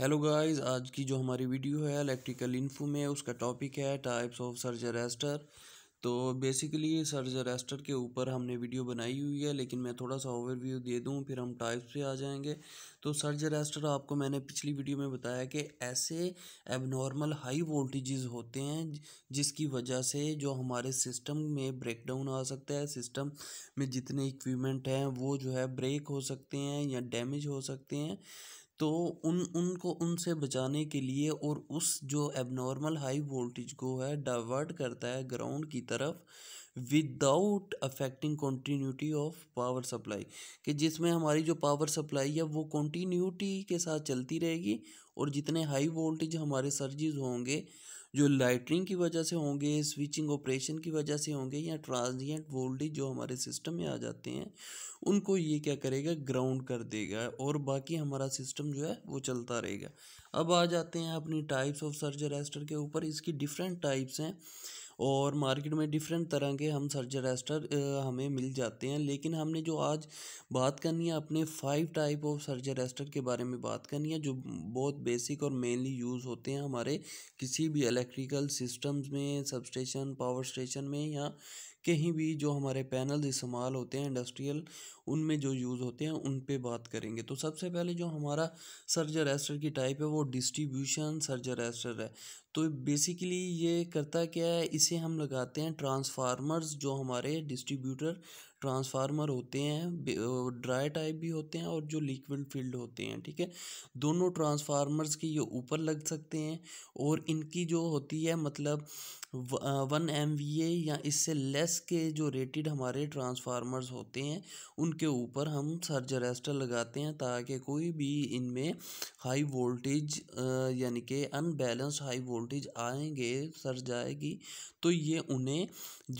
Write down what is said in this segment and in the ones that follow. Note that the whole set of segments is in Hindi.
हेलो गाइस आज की जो हमारी वीडियो है इलेक्ट्रिकल इन्फो में उसका टॉपिक है टाइप्स ऑफ सर्ज अरेस्टर तो बेसिकली सर्ज अरेस्टर के ऊपर हमने वीडियो बनाई हुई है लेकिन मैं थोड़ा सा ओवरव्यू दे दूं फिर हम टाइप्स पे आ जाएंगे तो सर्ज अरेस्टर आपको मैंने पिछली वीडियो में बताया कि ऐसे एबनॉर्मल हाई वोल्टेजेस होते हैं जिसकी वजह से जो हमारे सिस्टम में ब्रेकडाउन आ सकता है सिस्टम में जितने इक्विपमेंट हैं वो जो है ब्रेक हो सकते हैं या डैमेज हो सकते हैं तो उन उनको उनसे बचाने के लिए और उस जो एबनॉर्मल हाई वोल्टेज को है डाइवर्ट करता है ग्राउंड की तरफ without affecting continuity of power supply कि जिसमें हमारी जो पावर सप्लाई है वो कंटिन्यूटी के साथ चलती रहेगी और जितने हाई वोल्टेज हमारे सर्जिज होंगे जो लाइटनिंग की वजह से होंगे स्विचिंग ऑपरेशन की वजह से होंगे या ट्रांजिएंट वोल्टेज जो हमारे सिस्टम में आ जाते हैं उनको ये क्या करेगा ग्राउंड कर देगा और बाकी हमारा सिस्टम जो है वो चलता रहेगा अब आ जाते हैं अपनी टाइप्स ऑफ सर्ज अरेस्टर के ऊपर इसकी डिफरेंट टाइप्स हैं और मार्केट में डिफरेंट तरह के हम सर्जरेस्टर हमें मिल जाते हैं लेकिन हमने जो आज बात करनी है अपने फाइव टाइप ऑफ सर्जरेस्टर के बारे में बात करनी है जो बहुत बेसिक और मेनली यूज़ होते हैं हमारे किसी भी इलेक्ट्रिकल सिस्टम्स में सबस्टेशन पावर स्टेशन में या कहीं भी जो हमारे पैनल इस्तेमाल होते हैं इंडस्ट्रियल उनमें जो यूज़ होते हैं उन पे बात करेंगे तो सबसे पहले जो हमारा सर्ज अरेस्टर की टाइप है वो डिस्ट्रीब्यूशन सर्ज अरेस्टर है तो बेसिकली ये करता क्या है इसे हम लगाते हैं ट्रांसफार्मर्स जो हमारे डिस्ट्रीब्यूटर ट्रांसफार्मर होते हैं ड्राई टाइप भी होते हैं और जो लिक्विड फील्ड होते हैं ठीक है दोनों ट्रांसफार्मर्स के ये ऊपर लग सकते हैं और इनकी जो होती है मतलब वन एम या इससे लेस एस के जो रेटेड हमारे ट्रांसफार्मर्स होते हैं उनके ऊपर हम सर्ज अरेस्टर लगाते हैं ताकि कोई भी इनमें हाई वोल्टेज यानी कि अनबैलेंस हाई वोल्टेज आएंगे सर जाएगी तो ये उन्हें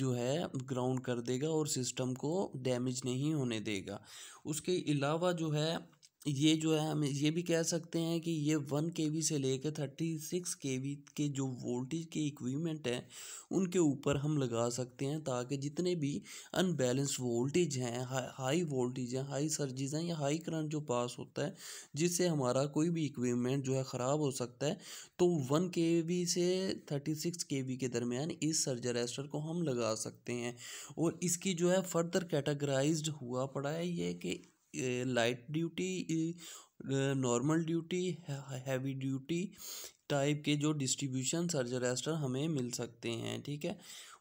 जो है ग्राउंड कर देगा और सिस्टम को डैमेज नहीं होने देगा उसके अलावा जो है ये जो है हम ये भी कह सकते हैं कि ये वन के वी से लेकर थर्टी सिक्स के वी के जो वोल्टेज के इक्विपमेंट हैं उनके ऊपर हम लगा सकते हैं ताकि जितने भी अनबैलेंस वोल्टेज हैं हा, हाई वोल्टेज हैं हाई सर्जिज हैं या हाई करंट जो पास होता है जिससे हमारा कोई भी इक्विपमेंट जो है ख़राब हो सकता है तो वन के वी से थर्टी सिक्स के वी के दरमियान इस सर्जरेस्टर को हम लगा सकते हैं और इसकी जो है फर्दर कैटेगराइज हुआ पड़ा है ये कि light duty normal duty heavy duty type के जो डिस्ट्रीब्यूशन सर्जरेस्टर हमें मिल सकते हैं ठीक है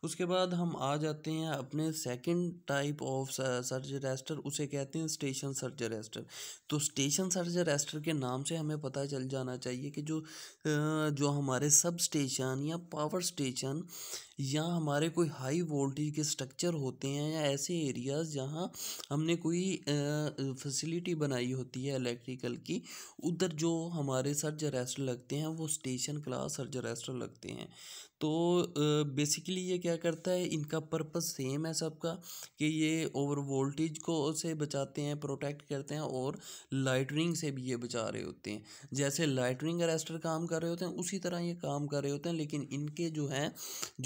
उसके बाद हम आ जाते हैं अपने second type of surge arrester उसे कहते हैं स्टेशन सर्ज रेस्टर तो स्टेशन सर्ज रेस्टर के नाम से हमें पता चल जाना चाहिए कि जो जो हमारे सब स्टेशन या पावर स्टेशन या हमारे कोई हाई वोल्टेज के स्ट्रक्चर होते हैं या ऐसे एरियाज़ जहाँ हमने कोई फैसिलिटी बनाई होती है इलेक्ट्रिकल की उधर जो हमारे सर्ज रेस्टर लगते हैं वो स्टेशन क्लास सर्ज रेस्टर लगते हैं तो बेसिकली ये क्या करता है इनका पर्पस सेम है सबका कि ये ओवर वोल्टेज को से बचाते हैं प्रोटेक्ट करते हैं और लाइटनिंग से भी ये बचा रहे होते हैं जैसे लाइटनिंग अरेस्टर काम कर रहे होते हैं उसी तरह ये काम कर रहे होते हैं लेकिन इनके जो हैं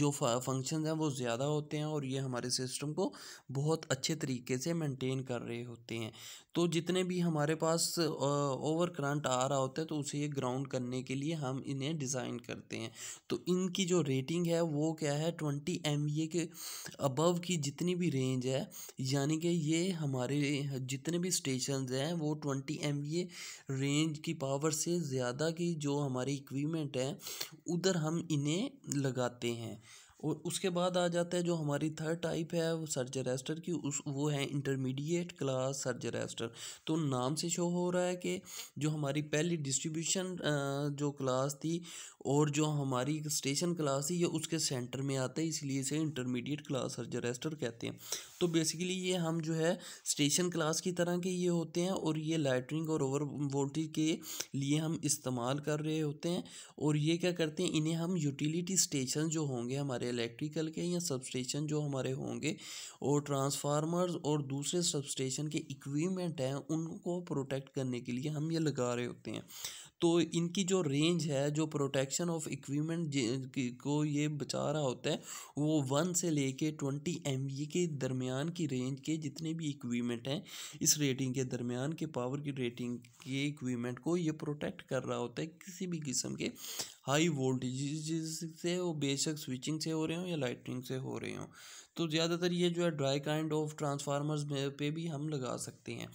जो फंक्शन हैं वो ज़्यादा होते हैं और ये हमारे सिस्टम को बहुत अच्छे तरीके से मेनटेन कर रहे होते हैं तो जितने भी हमारे पास ओवर करंट आ रहा होता है तो उसे ये ग्राउंड करने के लिए हम इन्हें डिज़ाइन करते हैं तो इनकी जो रेटिंग है वो क्या है ट्वेंटी थर्टी एम के अबव की जितनी भी रेंज है यानी कि ये हमारे जितने भी स्टेशन हैं वो ट्वेंटी एम रेंज की पावर से ज़्यादा की जो हमारी इक्विपमेंट है उधर हम इन्हें लगाते हैं और उसके बाद आ जाता है जो हमारी थर्ड टाइप है वो सर्ज की उस वो है इंटरमीडिएट क्लास सर्ज तो नाम से शो हो रहा है कि जो हमारी पहली डिस्ट्रीब्यूशन जो क्लास थी और जो हमारी स्टेशन क्लास थी ये उसके सेंटर में आता है इसलिए इसे इंटरमीडिएट क्लास सर्ज कहते हैं तो बेसिकली ये हम जो है स्टेशन क्लास की तरह के ये होते हैं और ये लाइटरिंग और ओवर वोल्टेज के लिए हम इस्तेमाल कर रहे होते हैं और ये क्या करते हैं इन्हें हम यूटिलिटी स्टेशन जो होंगे हमारे इलेक्ट्रिकल के या सबस्टेशन जो हमारे होंगे और ट्रांसफार्मर्स और दूसरे सबस्टेशन के इक्विपमेंट हैं उनको प्रोटेक्ट करने के लिए हम ये लगा रहे होते हैं तो इनकी जो रेंज है जो प्रोटेक्शन ऑफ इक्विपमेंट को ये बचा रहा होता है वो वन से लेके ट्वेंटी एम के दरमियान की रेंज के जितने भी इक्विपमेंट हैं इस रेटिंग के दरमियान के पावर की रेटिंग के इक्विपमेंट को ये प्रोटेक्ट कर रहा होता है किसी भी किस्म के हाई वोल्टेज से वो बेशक स्विचिंग से हो रहे हों या लाइटिंग से हो रहे हों तो ज़्यादातर ये जो है ड्राई काइंड ऑफ ट्रांसफार्मर्स पे भी हम लगा सकते हैं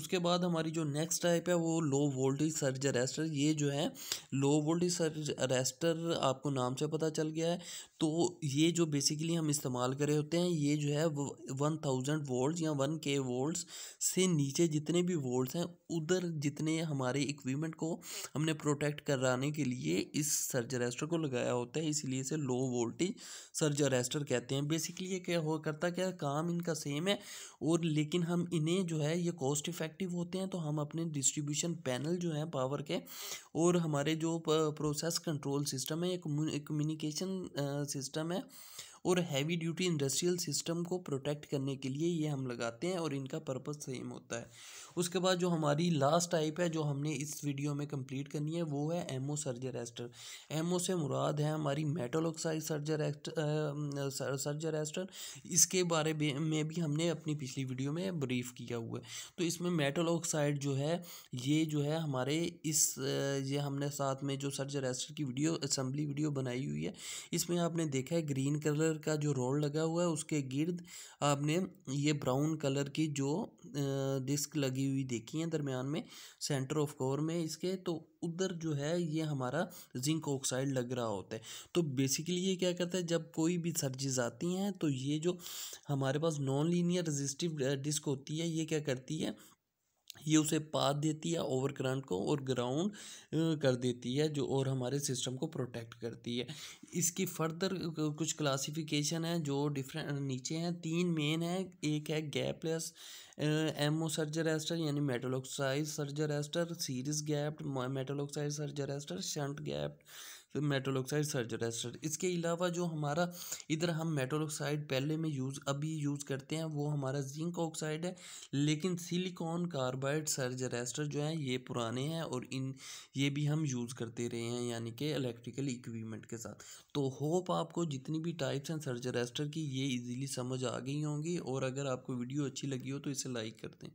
उसके बाद हमारी जो नेक्स्ट टाइप है वो लो वोल्टेज सर्ज अरेस्टर ये जो है लो वोल्टेज सर्ज अरेस्टर आपको नाम से पता चल गया है तो ये जो बेसिकली हम इस्तेमाल कर रहे होते हैं ये जो है वन थाउजेंड वोल्ट या वन के वोल्ट से नीचे जितने भी वोल्ट हैं उधर जितने हमारे इक्विपमेंट को हमने प्रोटेक्ट कराने के लिए इस सर्ज अरेस्टर को लगाया होता है इसलिए इसे लो वोल्टेज सर्ज अरेस्टर कहते हैं बेसिकली ये क्या हो करता क्या काम इनका सेम है और लेकिन हम इन्हें जो है ये कॉस्ट इफेक्टिव होते हैं तो हम अपने डिस्ट्रीब्यूशन पैनल जो हैं पावर के और हमारे जो प्रोसेस कंट्रोल सिस्टम है ये कम्युनिकेशन सिस्टम है और हैवी ड्यूटी इंडस्ट्रियल सिस्टम को प्रोटेक्ट करने के लिए ये हम लगाते हैं और इनका पर्पज़ सेम होता है उसके बाद जो हमारी लास्ट टाइप है जो हमने इस वीडियो में कंप्लीट करनी है वो है एमओ सर्जर एस्टर एमओ से मुराद है हमारी metal oxide surge arrester surge arrester इसके बारे में भी हमने अपनी पिछली वीडियो में ब्रीफ किया हुआ है तो इसमें मेटल ऑक्साइड जो है ये जो है हमारे इस ये हमने साथ में जो सर्जर एस्टर की वीडियो असम्बली वीडियो बनाई हुई है इसमें आपने देखा है ग्रीन कलर कलर का जो रोड लगा हुआ है उसके गिर्द आपने ये ब्राउन कलर की जो डिस्क लगी हुई देखी है दरमियान में सेंटर ऑफ कवर में इसके तो उधर जो है ये हमारा जिंक ऑक्साइड लग रहा होता है तो बेसिकली ये क्या करता है जब कोई भी सर्जिज आती हैं तो ये जो हमारे पास नॉन लीनियर रजिस्टिव डिस्क होती है ये क्या करती है ये उसे पात देती है ओवर करंट को और ग्राउंड कर देती है जो और हमारे सिस्टम को प्रोटेक्ट करती है इसकी फर्दर कुछ क्लासिफिकेशन है जो डिफरेंट नीचे हैं तीन मेन है एक है gapless MO surge arrester यानी metal oxide surge arrester series gap metal oxide surge arrester shunt gap metal oxide surge arrester इसके अलावा जो हमारा इधर हम मेटोलोक्साइड पहले में यूज़ अभी यूज़ करते हैं वो हमारा जिंक ऑक्साइड है लेकिन सिलिकॉन कार्बाइड सर्जरेस्टर जो है ये पुराने हैं और इन ये भी हम यूज़ करते रहे हैं यानी कि इलेक्ट्रिकल इक्विपमेंट के साथ तो होप आपको जितनी भी टाइप्स हैं सर्जरेस्टर की ये इजीली समझ आ गई होंगी और अगर आपको वीडियो अच्छी लगी हो तो इसे लाइक कर दें